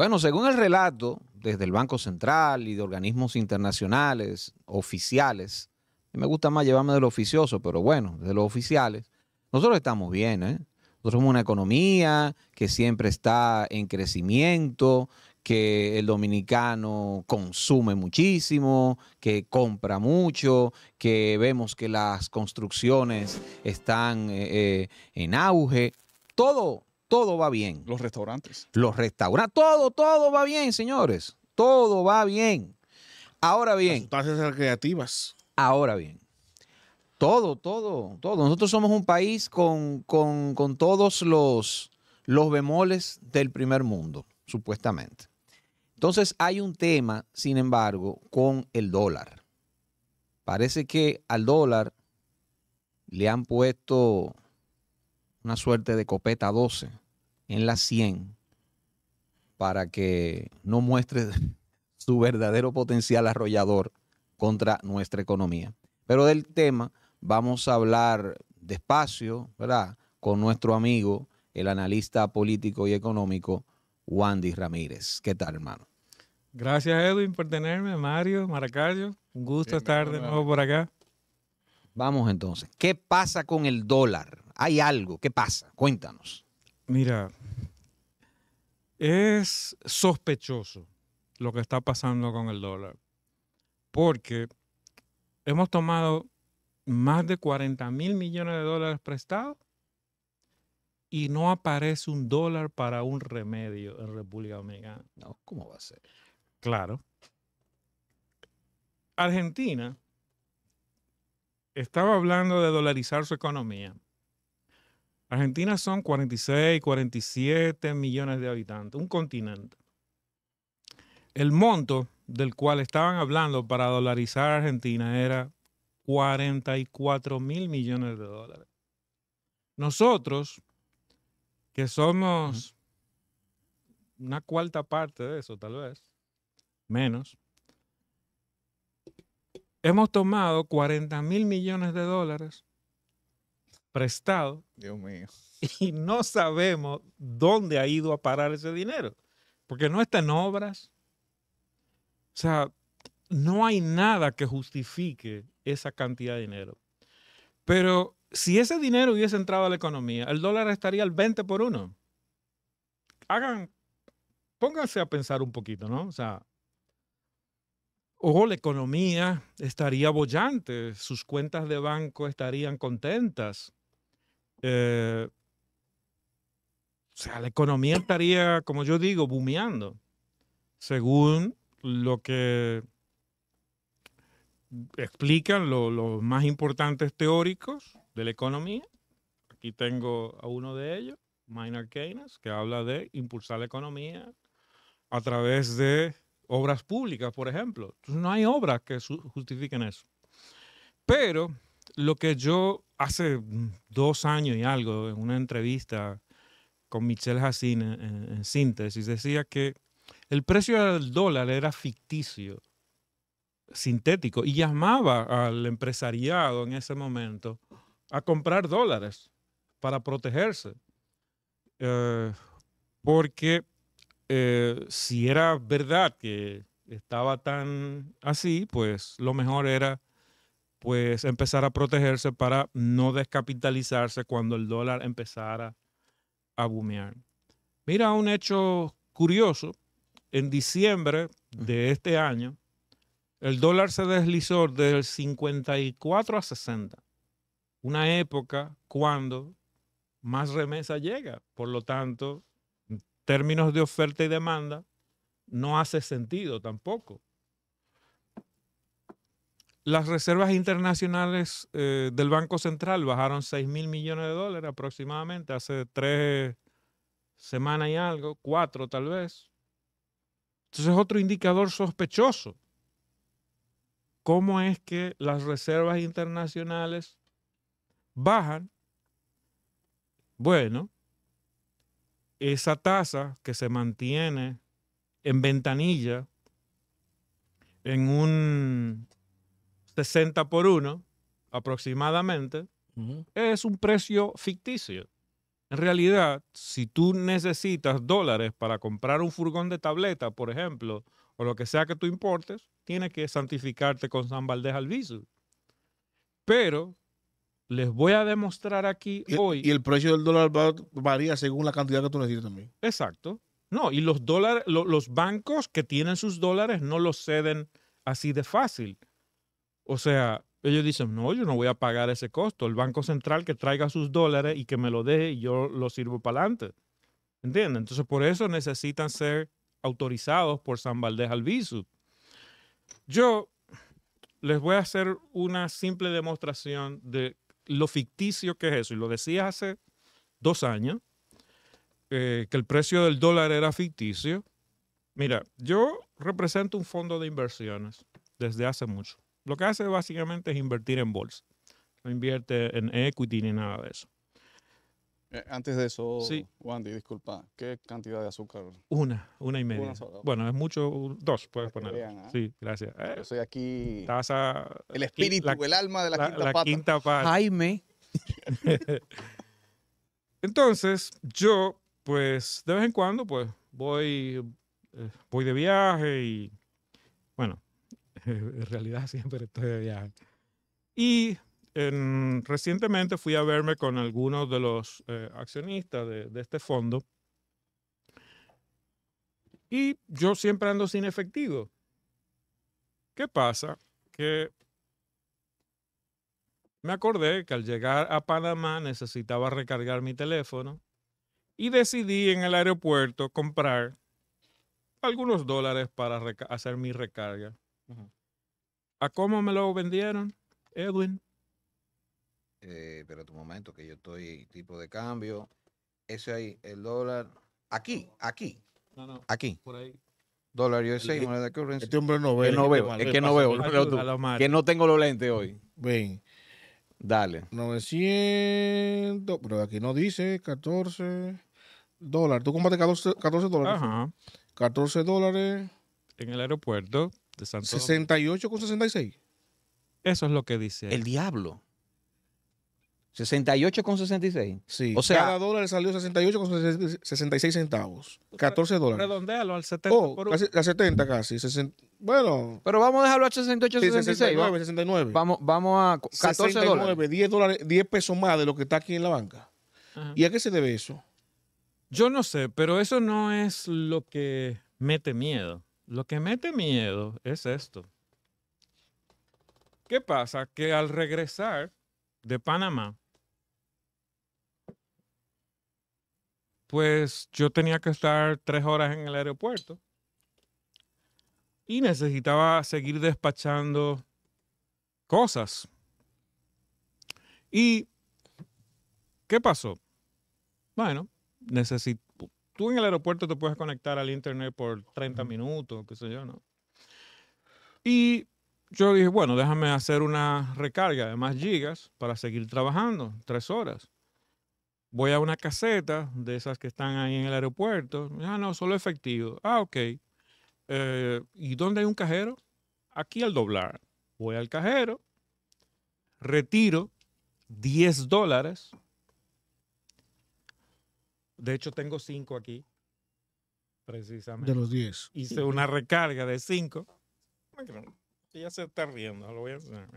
Bueno, según el relato, desde el Banco Central y de organismos internacionales, oficiales, me gusta más llevarme de lo oficioso, pero bueno, de los oficiales, nosotros estamos bien, ¿eh? Nosotros somos una economía que siempre está en crecimiento, que el dominicano consume muchísimo, que compra mucho, que vemos que las construcciones están eh, eh, en auge. Todo todo va bien. Los restaurantes. Los restaurantes. Todo, todo va bien, señores. Todo va bien. Ahora bien. Las sustancias creativas. Ahora bien. Todo, todo, todo. Nosotros somos un país con, todos los, los bemoles del primer mundo, supuestamente. Entonces hay un tema, sin embargo, con el dólar. Parece que al dólar le han puesto una suerte de copeta 12 en la 100 para que no muestre su verdadero potencial arrollador contra nuestra economía. Pero del tema vamos a hablar despacio, ¿verdad? Con nuestro amigo, el analista político y económico, Wandy Ramírez. ¿Qué tal, hermano? Gracias, Edwin, por tenerme, Mario, Maracayo. Un gusto estar de nuevo por acá. Vamos entonces. ¿Qué pasa con el dólar? hay algo. ¿Qué pasa? Cuéntanos. Mira, es sospechoso lo que está pasando con el dólar, porque hemos tomado más de 40 mil millones de dólares prestados y no aparece un dólar para un remedio en República Dominicana. No, ¿cómo va a ser? Claro. Argentina estaba hablando de dolarizar su economía Argentina son 46, 47 millones de habitantes, un continente. El monto del cual estaban hablando para dolarizar a Argentina era 44 mil millones de dólares. Nosotros, que somos una cuarta parte de eso, tal vez, menos, hemos tomado 40 mil millones de dólares prestado. Dios Y no sabemos dónde ha ido a parar ese dinero, porque no está en obras. O sea, no hay nada que justifique esa cantidad de dinero. Pero si ese dinero hubiese entrado a la economía, el dólar estaría al 20 por uno Hagan, pónganse a pensar un poquito, ¿no? O sea, o la economía estaría bollante, sus cuentas de banco estarían contentas, eh, o sea, la economía estaría, como yo digo, bumeando, según lo que explican los más importantes teóricos de la economía. Aquí tengo a uno de ellos, Maynard Keynes, que habla de impulsar la economía a través de obras públicas, por ejemplo. Entonces, no hay obras que justifiquen eso. Pero lo que yo hace mm, dos años y algo, en una entrevista con Michelle Hassin eh, en, síntesis, decía que el precio del dólar era ficticio, sintético, y llamaba al empresariado en ese momento a comprar dólares para protegerse. Eh, porque eh, si era verdad que estaba tan así, pues lo mejor era pues empezar a protegerse para no descapitalizarse cuando el dólar empezara a bumear. Mira un hecho curioso. En diciembre de este año, el dólar se deslizó del 54 a 60, una época cuando más remesa llega. Por lo tanto, en términos de oferta y demanda, no hace sentido tampoco las reservas internacionales eh, del Banco Central bajaron 6 mil millones de dólares aproximadamente hace tres semanas y algo, cuatro tal vez. Entonces es otro indicador sospechoso. ¿Cómo es que las reservas internacionales bajan? Bueno, esa tasa que se mantiene en ventanilla en un 60 por 1 aproximadamente, es un precio ficticio. En realidad, si tú necesitas dólares para comprar un furgón de tableta, por ejemplo, o lo que sea que tú importes, tienes que santificarte con San Valdez Alviso. Pero les voy a demostrar aquí hoy. Y el precio del dólar varía según la cantidad que tú necesitas también. Exacto. No, y los dólares, los bancos que tienen sus dólares no los ceden así de fácil. O sea, ellos dicen, no, yo no voy a pagar ese costo. El Banco Central que traiga sus dólares y que me lo deje y yo lo sirvo para adelante. ¿Entienden? Entonces, por eso necesitan ser autorizados por San Valdés Albizu. Yo les voy a hacer una simple demostración de lo ficticio que es eso. Y lo decía hace dos años, eh, que el precio del dólar era ficticio. Mira, yo represento un fondo de inversiones desde hace mucho. Lo que hace básicamente es invertir en bolsa. No invierte en equity ni nada de eso. Eh, antes de eso, sí. Wandy, disculpa, ¿qué cantidad de azúcar? Una, una y media. Bueno, es mucho, dos puedes poner. ¿ah? Sí, gracias. Yo eh, soy aquí. el espíritu, el alma de la, quinta Jaime. Entonces, yo, pues, de vez en cuando, pues, voy, eh, voy de viaje y en realidad siempre estoy de viaje. Y recientemente fui a verme con algunos de los eh, accionistas de, de, este fondo. Y yo siempre ando sin efectivo. ¿Qué pasa? Que me acordé que al llegar a Panamá necesitaba recargar mi teléfono y decidí en el aeropuerto comprar algunos dólares para hacer mi recarga. ¿A cómo me lo vendieron, Edwin? Eh, pero tu momento, que yo estoy tipo de cambio. Ese ahí, el dólar. Aquí, aquí. aquí. Por ahí. Dólar yo el, Este hombre no veo, es que no veo. que no, tengo los lentes hoy. Ven. Dale. 900, pero aquí no dice 14 dólares. Tú compraste 14, 14 dólares. Ajá. 14 dólares. En el aeropuerto. 68 con 66. Eso es lo que dice. El diablo. 68 con 66. Sí. O sea, cada dólar salió 68 con 66 centavos. 14 dólares. Redondealo al 70. Oh, casi, 70 casi. bueno. Pero vamos a dejarlo a 68, 69, Vamos, vamos a 14 dólares. 10 10 pesos más de lo que está aquí en la banca. ¿Y a qué se debe eso? Yo no sé, pero eso no es lo que mete miedo. Lo que mete miedo es esto. ¿Qué pasa? Que al regresar de Panamá, pues yo tenía que estar tres horas en el aeropuerto y necesitaba seguir despachando cosas. ¿Y qué pasó? Bueno, necesitaba tú en el aeropuerto te puedes conectar al internet por 30 minutos, qué sé yo, ¿no? Y yo dije, bueno, déjame hacer una recarga de más gigas para seguir trabajando, tres horas. Voy a una caseta de esas que están ahí en el aeropuerto. Ah, no, solo efectivo. Ah, ok. Eh, ¿Y dónde hay un cajero? Aquí al doblar. Voy al cajero, retiro 10 dólares de hecho, tengo cinco aquí, precisamente. De los diez. Hice una recarga de cinco. Ya se está riendo, lo voy a hacer.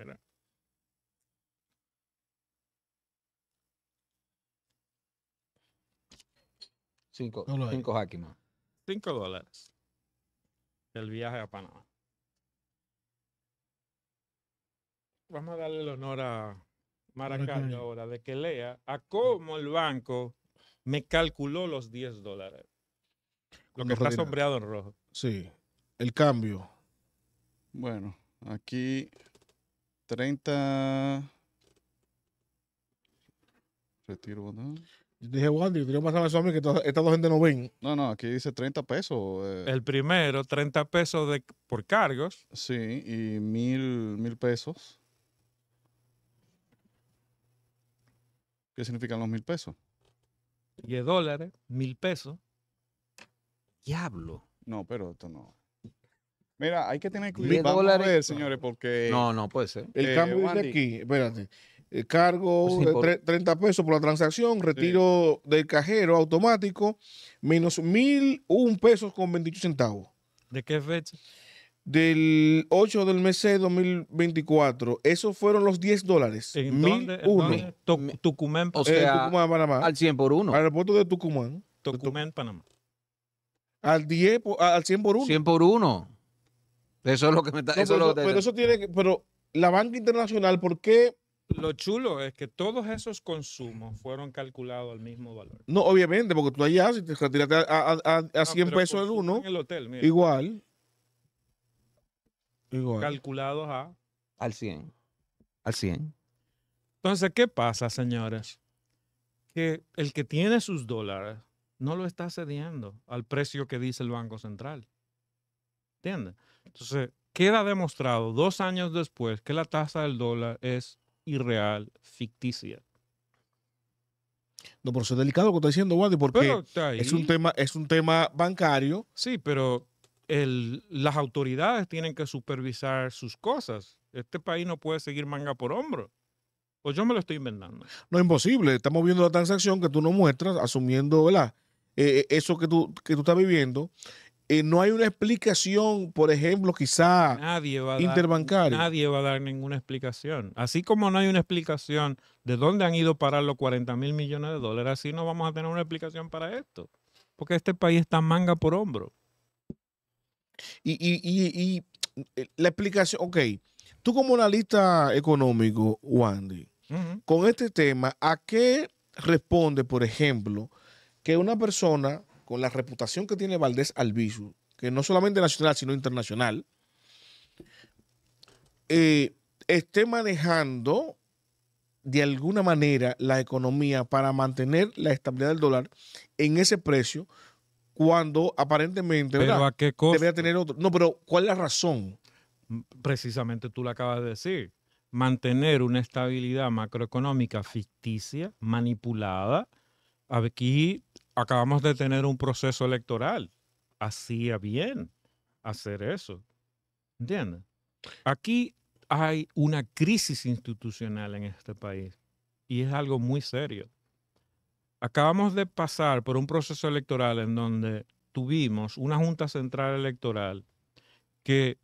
Cinco, no cinco ¿aquí Cinco dólares. El viaje a Panamá. Vamos a darle el honor a Maracayo ahora de que lea a cómo el banco me calculó los 10 dólares. Lo que está sombreado en rojo. Sí. El cambio. Bueno, aquí 30. Retiro ¿no? dije, Wandy, tú pasar a mí que estas dos gente no ven. No, no, aquí dice 30 pesos. Eh. El primero, 30 pesos de, por cargos. Sí, y mil, mil pesos. ¿Qué significan los mil pesos? 10 dólares, mil pesos. Diablo. No, pero esto no. Mira, hay que tener cuidado. señores, porque. No, no puede ser. Eh, El cambio dice aquí, espérate. Eh, cargo 30 pues eh, pesos por la transacción, retiro del cajero automático, menos mil un pesos con 28 centavos. ¿De qué fecha? del 8 del mes de 2024, esos fueron los 10 dólares. ¿En 1001. Tucumán, Panamá. Al 100 por 1. aeropuerto de Tucumán. Tucumán, Panamá. Al 10, al 100 por 1. 100 por uno Eso es lo que me está... pero, eso tiene que... Pero la banca internacional, ¿por qué...? Lo chulo es que todos esos consumos fueron calculados al mismo valor. No, obviamente, porque tú allá, si te retiraste a, a, a, 100 pesos el uno, el hotel, mira. igual calculados a... Al 100. Al 100. Entonces, ¿qué pasa, señores? Que el que tiene sus dólares no lo está cediendo al precio que dice el Banco Central. ¿Entienden? Entonces, queda demostrado dos años después que la tasa del dólar es irreal, ficticia. No, por eso es delicado lo que está diciendo Wadi, porque es un tema, es un tema bancario. Sí, pero las autoridades tienen que supervisar sus cosas. Este país no puede seguir manga por hombro. O pues yo me lo estoy inventando. No es imposible. Estamos viendo la transacción que tú nos muestras, asumiendo eh, eh, eso que tú, tú estás viviendo. Eh, no hay una explicación, por ejemplo, quizá nadie interbancaria. nadie va a dar ninguna explicación. Así como no hay una explicación de dónde han ido a parar los 40 mil millones de dólares, así no vamos a tener una explicación para esto. Porque este país está manga por hombro. Y, eh, la explicación, ok, tú como analista económico, Wandy, con este tema, ¿a qué responde, por ejemplo, que una persona con la reputación que tiene Valdés Albizu, que no solamente nacional, sino internacional, eh, esté manejando de alguna manera la economía para mantener la estabilidad del dólar en ese precio cuando aparentemente tener otro. No, pero ¿cuál es la razón? Mm, precisamente tú lo acabas de decir. Mantener una estabilidad macroeconómica ficticia, manipulada. Aquí acabamos de tener un proceso electoral. Hacía bien hacer eso. ¿Entiendes? Aquí hay una crisis institucional en este país y es algo muy serio. Acabamos de pasar por un proceso electoral en donde tuvimos una Junta Central Electoral que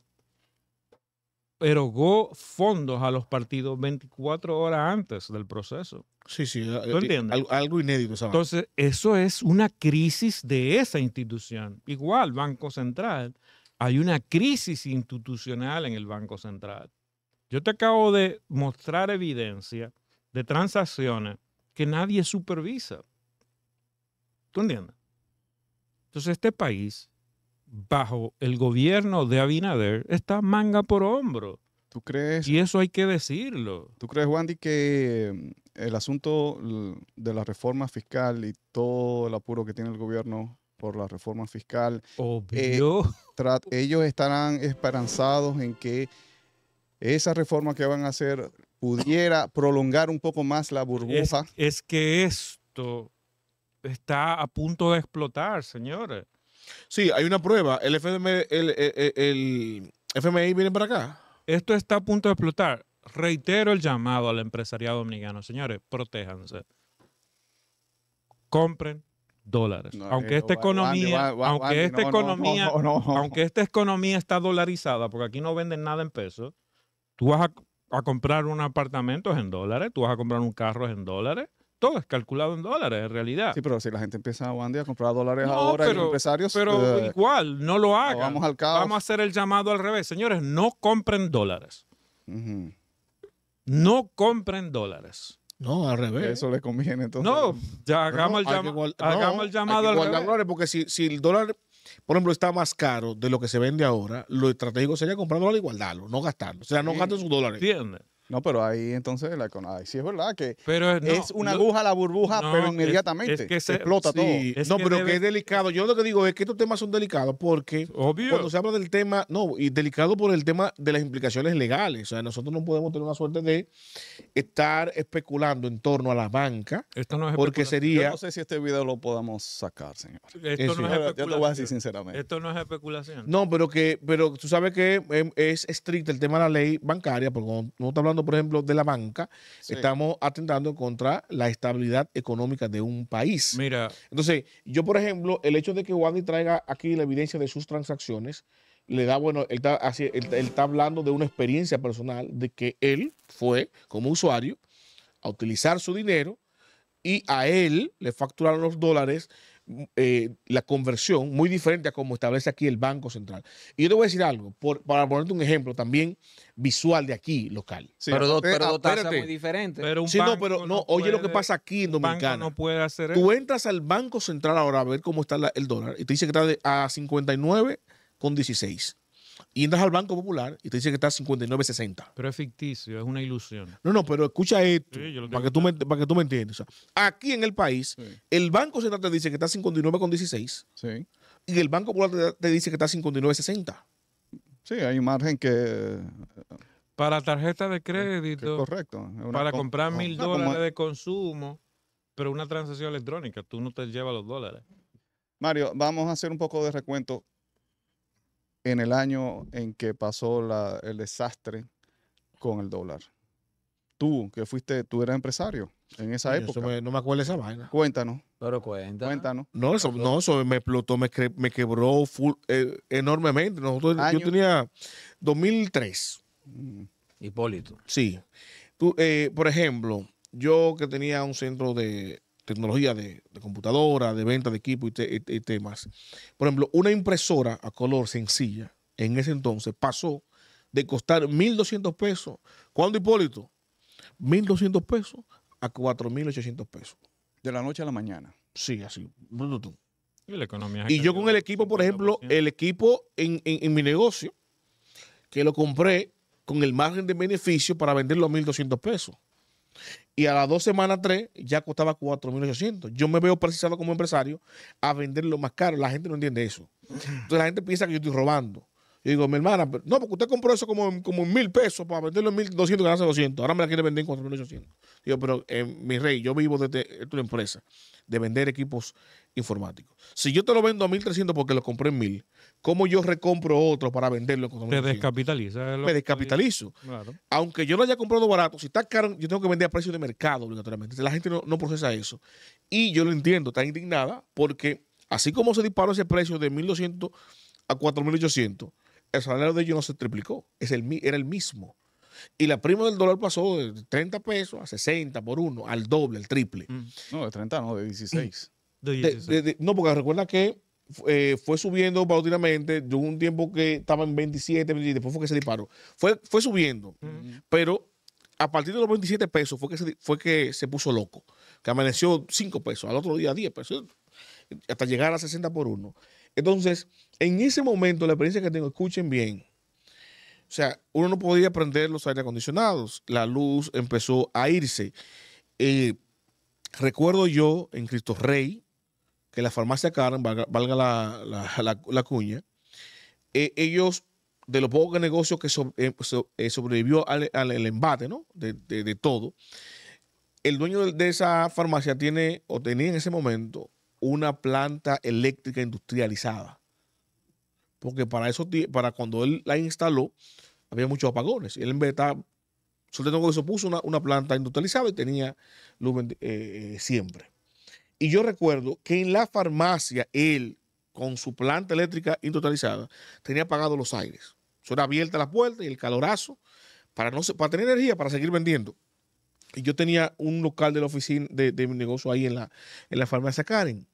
erogó fondos a los partidos 24 horas antes del proceso. Sí, sí, eh, eh, Algo, inédito. Entonces, eso es una crisis de esa institución. Igual, Banco Central, hay una crisis institucional en el Banco Central. Yo te acabo de mostrar evidencia de transacciones que nadie supervisa. ¿Tú entiendes? Entonces este país, bajo el gobierno de Abinader, está manga por hombro. ¿Tú crees? Y eso hay que decirlo. ¿Tú crees, Wandy, que mm, el asunto de la reforma fiscal y todo el apuro que tiene el gobierno por la reforma fiscal, Obvio. Eh, ellos estarán esperanzados en que esa reforma que van a hacer pudiera prolongar un poco más la burbuja? es que esto está a punto de explotar, señores. Sí, hay una prueba. El FMI, e, e, viene para acá. Esto está a punto de explotar. Reitero el llamado al empresariado dominicano. Señores, protéjanse. Compren dólares. aunque esta economía, aunque esta economía, aunque esta economía está dolarizada, porque aquí no venden nada en pesos, tú vas a comprar un apartamento en dólares, tú vas a comprar un carro en dólares, todo es calculado en dólares, en realidad. Sí, pero si la gente empieza a a comprar dólares ahora, empresarios. Pero eh, igual, no lo hagan. Vamos, al caos. vamos a hacer el llamado al revés. Señores, no compren dólares. No compren dólares. No, al revés. Eso les conviene entonces. No, ya hagamos, el, llamado hagamos el, llamado al revés. porque si, el dólar por ejemplo, está más caro de lo que se vende ahora, lo estratégico sería comprarlo dólares y guardarlo, no gastarlo. O sea, no gasten sus dólares. Entiende. No, pero ahí entonces la economía. sí es verdad que eh, es una aguja a la burbuja, pero inmediatamente explota todo. no, pero que es delicado. Yo lo que digo es que estos temas son delicados porque cuando se habla del tema, no, y delicado por el tema de las implicaciones legales. O sea, nosotros no podemos tener una suerte de estar especulando en torno a la banca. Esto no es porque sería. no sé si este video lo podamos sacar, señor. Esto no es especulación. Yo te voy a decir sinceramente. Esto no es especulación. No, pero que, pero tú sabes que em, es, estricto el tema de la ley bancaria, porque no está hablando por ejemplo, de la banca, estamos atentando contra la estabilidad económica de un país. Mira. Entonces, yo, por ejemplo, el hecho de que Wandy traiga aquí la evidencia de sus transacciones, le da, bueno, él está, él está hablando de una experiencia personal de que él fue como usuario a utilizar su dinero y a él le facturaron los dólares eh, la conversión muy diferente a como establece aquí el Banco Central. Y yo te voy a decir algo, por, para ponerte un ejemplo también visual de aquí, local. pero dos pero no, pero no, oye lo que pasa aquí en Dominicana. no puede hacer eso. Tú entras al Banco Central ahora a ver cómo está el dólar y te dice que está a 59 con 16 y entras al Banco Popular y te dice que está 59.60. Pero es ficticio, es una ilusión. No, no, pero escucha esto para, que tú me, para entiendas. aquí en el país, el Banco Central te dice que está 59.16 sí. y el Banco Popular te, dice que está 59.60. Sí, hay un margen que... Para tarjeta de crédito. correcto. para comprar mil dólares de consumo, pero una transacción electrónica, tú no te llevas los dólares. Mario, vamos a hacer un poco de recuento en el año en que pasó el desastre con el dólar. Tú, que fuiste, tú eras empresario en esa época. no me acuerdo esa vaina. Cuéntanos. Pero Cuéntanos. No, eso, me explotó, me, quebró full, eh, enormemente. Yo tenía 2003. Mm. Hipólito. Sí. Eh, por ejemplo, yo que tenía un centro de, tecnología de, computadora, de venta de equipo y, temas. Por ejemplo, una impresora a color sencilla en ese entonces pasó de costar 1.200 pesos. ¿Cuándo, Hipólito? 1.200 pesos a 4.800 pesos. De la noche a la mañana. Sí, así. Y, la economía y yo con el equipo, por ejemplo, el equipo en, en mi negocio, que lo compré con el margen de beneficio para venderlo a 1.200 pesos. Y a las dos semanas, tres, ya costaba 4.800. Yo me veo precisado como empresario a venderlo más caro. La gente no entiende eso. Entonces la gente piensa que yo estoy robando. Yo digo, mi hermana, no, porque usted compró eso como, como en mil pesos para venderlo en 1.200, ganarse 200. Ahora me la quiere vender en 4.800 pero eh, mi rey, yo vivo desde tu empresa de vender equipos informáticos. Si yo te lo vendo a 1300 porque lo compré en 1000, ¿cómo yo recompro otro para venderlo? Con te descapitaliza. Me descapitalizo. Aunque yo lo haya comprado barato, si está caro, yo tengo que vender a precio de mercado obligatoriamente. La gente no, procesa eso. Y yo lo entiendo, está indignada porque así como se disparó ese precio de 1200 a 4800, el salario de ellos no se triplicó, es el, era el mismo. Y la prima del dólar pasó de 30 pesos a 60 por uno, al doble, al triple. Mm. No, de 30 no, de 16. no, porque recuerda que eh, fue subiendo paulatinamente. Yo un tiempo que estaba en 27, después fue que se disparó. Fue, fue subiendo, mm. pero a partir de los 27 pesos fue que fue que se puso loco. Que amaneció 5 pesos, al otro día 10 pesos, hasta llegar a 60 por uno. Entonces, en ese momento, la experiencia que tengo, escuchen bien, o sea, uno no podía prender los aire acondicionados. La luz empezó a irse. Eh, recuerdo yo en Cristo Rey, que la farmacia Karen, valga, la, cuña, eh, ellos, de los pocos negocios que eh, sobrevivió al, embate, ¿no? De, todo, el dueño de esa farmacia tiene o tenía en ese momento una planta eléctrica industrializada porque para eso, para cuando él la instaló, había muchos apagones. Y él en vez de estar, que eso, puso una, planta industrializada y tenía luz eh, eh, siempre. Y yo recuerdo que en la farmacia él, con su planta eléctrica industrializada, tenía apagado los aires. Eso era abierta la puerta y el calorazo para, no, para tener energía, para seguir vendiendo. Y yo tenía un local de la oficina de, mi negocio ahí en la, en la farmacia Karen.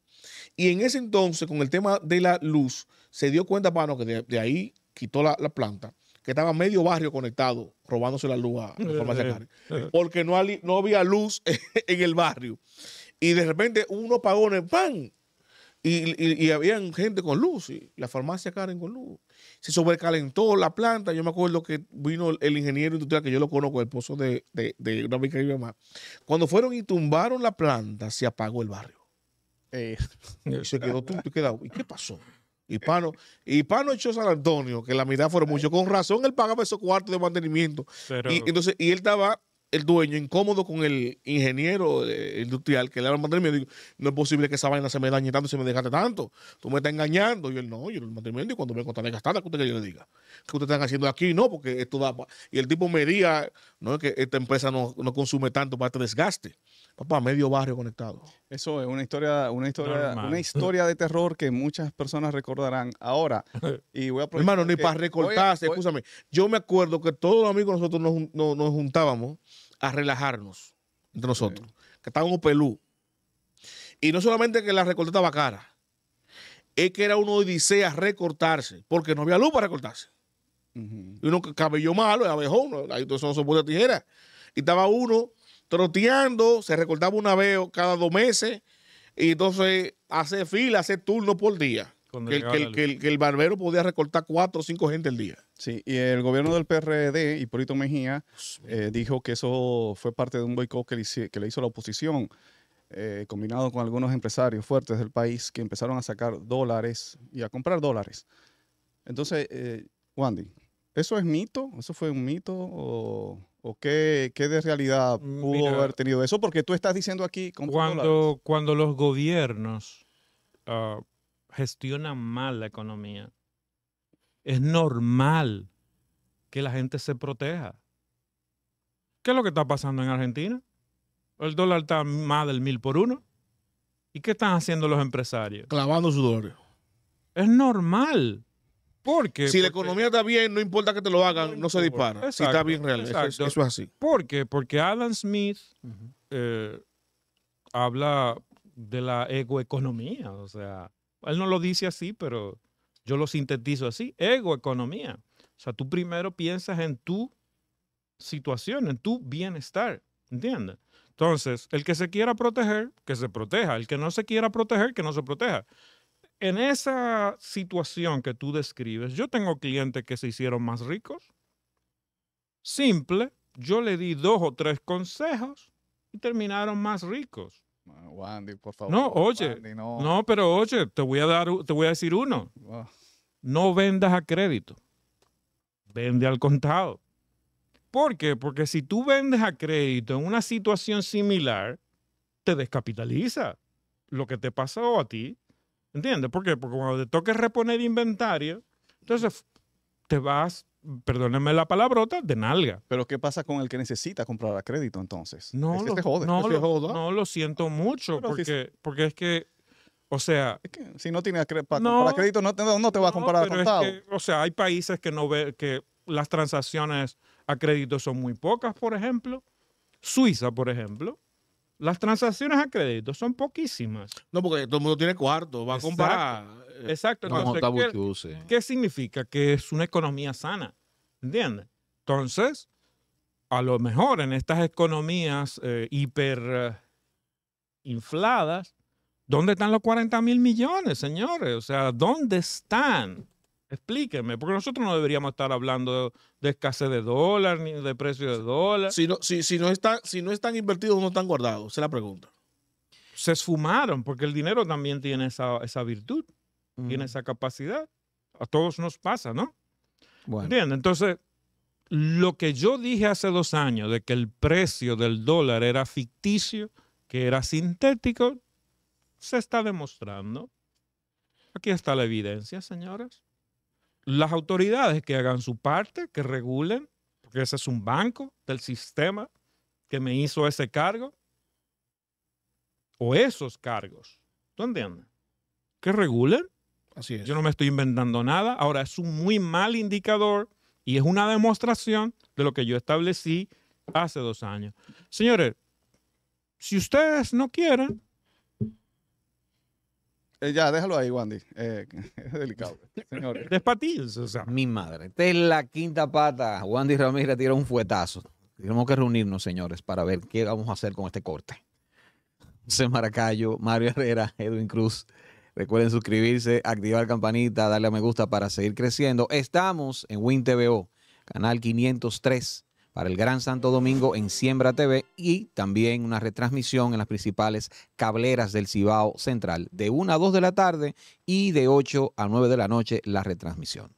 Y en ese entonces, con el tema de la luz, se dio cuenta, mano, que de, ahí quitó la, planta, que estaba medio barrio conectado, robándose la luz a la eh, farmacia eh, eh. porque no, había luz en el barrio. Y de repente uno pagó en el y, y, habían gente con luz, y la farmacia Karen con luz. Se sobrecalentó la planta. Yo me acuerdo que vino el ingeniero industrial, que yo lo conozco, el pozo de, una amiga y más. Cuando fueron y tumbaron la planta, se apagó el barrio. se quedó ¿Y quedado. ¿Y qué pasó? Hispano, hispano echó San Antonio, que la mitad fueron mucho. Con razón, él pagaba esos cuartos de mantenimiento. Y, entonces, y él estaba, el dueño, incómodo con el ingeniero eh, industrial que le daba el mantenimiento. Digo, no es posible que esa vaina se me dañe tanto, se me dejaste tanto. Tú me estás engañando. Y él, no, yo el mantenimiento. Y cuando me contaré desgastada, que usted que yo le diga? que usted están haciendo aquí? No, porque esto da. Y el tipo medía, no que esta empresa no, no consume tanto para este desgaste papá, medio barrio conectado. Eso es una historia, una historia, una historia de terror que muchas personas recordarán ahora. Y voy Hermano, ni para recortarse, escúchame. Yo me acuerdo que todos los amigos nosotros nos, juntábamos a relajarnos entre nosotros. Que estábamos pelú. Y no solamente que la recortada estaba cara, es que era de odisea recortarse, porque no había luz para recortarse. Y uno cabello malo, el abejón, ahí no se hacer tijera. Y estaba uno troteando, se recortaba una vez cada dos meses, y entonces hace fila, hace turno por día. Que el, barbero podía recortar cuatro o cinco gente al día. Sí, y el gobierno del PRD, Hipólito Mejía, eh, dijo que eso fue parte de un boicot que le, hizo la oposición, eh, combinado con algunos empresarios fuertes del país que empezaron a sacar dólares y a comprar dólares. Entonces, eh, Wandy, ¿eso es mito? ¿Eso fue un mito? O o qué, de realidad mm, pudo haber tenido eso? Porque tú estás diciendo aquí... cuando, cuando los gobiernos ah, gestionan mal la economía, es normal que la gente se proteja. ¿Qué es lo que está pasando en Argentina? El dólar está más del mil por uno. ¿Y qué están haciendo los empresarios? Clavando sudor. Es normal si la economía está bien, no importa que te lo hagan, no, se dispara. si está bien real, eso es, así. ¿Por qué? Porque Adam Smith eh, habla de la egoeconomía. O sea, él no lo dice así, pero yo lo sintetizo así: egoeconomía. O sea, tú primero piensas en tu situación, en tu bienestar. ¿Entiendes? Entonces, el que se quiera proteger, que se proteja. El que no se quiera proteger, que no se proteja en esa situación que tú describes, yo tengo clientes que se hicieron más ricos. Simple, yo le di dos o tres consejos y terminaron más ricos. Ah, Wandy, por favor. No, oye, no. pero oye, te voy a dar, te voy a decir uno. Ah. No vendas a crédito. Vende al contado. ¿Por qué? Porque si tú vendes a crédito en una situación similar, te descapitaliza. Lo que te pasó a ti ¿Entiendes? ¿Por qué? Porque cuando te toques reponer inventario, entonces te vas, perdónenme la palabrota, de nalga. Pero ¿qué pasa con el que necesita comprar a crédito entonces? No, este este No, lo, siento mucho, porque, porque es que o sea, si no tienes para, crédito, no te, vas va a comprar a contado. o sea, hay países que no ve que las transacciones a crédito son muy pocas, por ejemplo. Suiza, por ejemplo. Las transacciones a crédito son poquísimas. No, porque todo el mundo tiene cuarto, va a comprar. Eh, Exacto. no, ¿qué, ¿qué significa? Que es una economía sana. ¿Entiendes? Entonces, a lo mejor en estas economías eh, hiperinfladas, eh, ¿dónde están los 40 mil millones, señores? O sea, ¿dónde están? Explíqueme, porque nosotros no deberíamos estar hablando de, escasez de dólar ni de precio de dólar. Si no, si, no, está, si no están invertidos, no están guardados, se la pregunta. Se esfumaron, porque el dinero también tiene esa, virtud, tiene esa capacidad. A todos nos pasa, ¿no? Bueno. Entonces, lo que yo dije hace dos años de que el precio del dólar era ficticio, que era sintético, se está demostrando. Aquí está la evidencia, señores las autoridades que hagan su parte, que regulen, porque ese es un banco del sistema que me hizo ese cargo o esos cargos. ¿Tú entiendes? Que regulen. Así es. Yo no me estoy inventando nada. Ahora es un muy mal indicador y es una demostración de lo que yo establecí hace dos años. Señores, si ustedes no quieren, eh, ya, déjalo ahí, Wandy. Eh, es delicado, señores. Despatillos, o Mi madre. Esta es la quinta pata. Wandy Ramírez tira un fuetazo. Tenemos que reunirnos, señores, para ver qué vamos a hacer con este corte. José Maracayo, Mario Herrera, Edwin Cruz. Recuerden suscribirse, activar campanita, darle a me gusta para seguir creciendo. Estamos en WinTVO, canal 503 para el Gran Santo Domingo en Siembra TV y también una retransmisión en las principales cableras del Cibao Central de 1 a 2 de la tarde y de 8 a 9 de la noche la retransmisión.